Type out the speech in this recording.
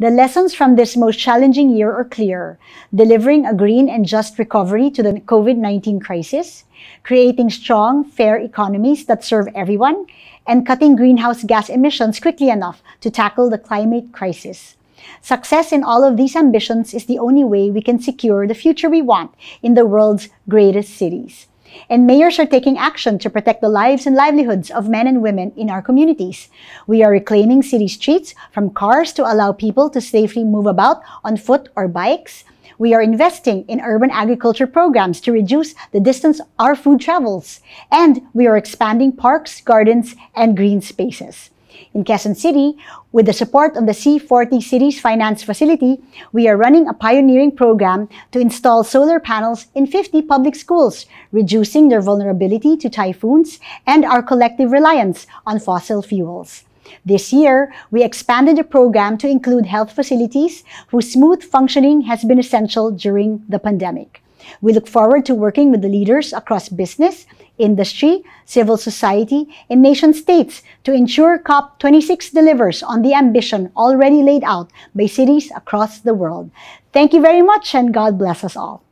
The lessons from this most challenging year are clear. Delivering a green and just recovery to the COVID-19 crisis, creating strong, fair economies that serve everyone, and cutting greenhouse gas emissions quickly enough to tackle the climate crisis. Success in all of these ambitions is the only way we can secure the future we want in the world's greatest cities and mayors are taking action to protect the lives and livelihoods of men and women in our communities. We are reclaiming city streets from cars to allow people to safely move about on foot or bikes. We are investing in urban agriculture programs to reduce the distance our food travels. And we are expanding parks, gardens, and green spaces. In Quezon City, with the support of the C40 Cities Finance Facility, we are running a pioneering program to install solar panels in 50 public schools, reducing their vulnerability to typhoons and our collective reliance on fossil fuels. This year, we expanded the program to include health facilities whose smooth functioning has been essential during the pandemic. We look forward to working with the leaders across business, industry, civil society, and nation states to ensure COP26 delivers on the ambition already laid out by cities across the world. Thank you very much and God bless us all.